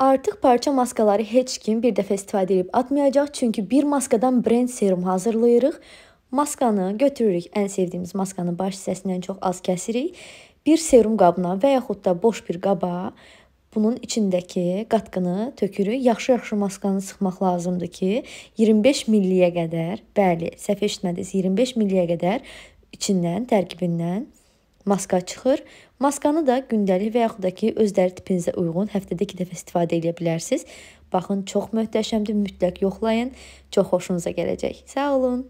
Artıq parça maskaları heç kim bir dəfə istifadə edib atmayacaq, çünki bir maskadan brend serum hazırlayırıq. Maskanı götürürük, ən sevdiyimiz maskanın baş hissəsindən çox az kəsirik. Bir serum qabına və yaxud da boş bir qaba bunun içindəki qatqını tökürük. Yaxşı-yaxşı maskanı sıxmaq lazımdır ki, 25 milliyə qədər, bəli, səhv eşitmədiniz, 25 milliyə qədər içindən, tərkibindən Maska çıxır. Maskanı da gündəlik və yaxud da ki, özləri tipinizə uyğun həftədə 2 dəfə istifadə edə bilərsiniz. Baxın, çox möhtəşəmdir, mütləq yoxlayın. Çox xoşunuza gələcək. Sağ olun.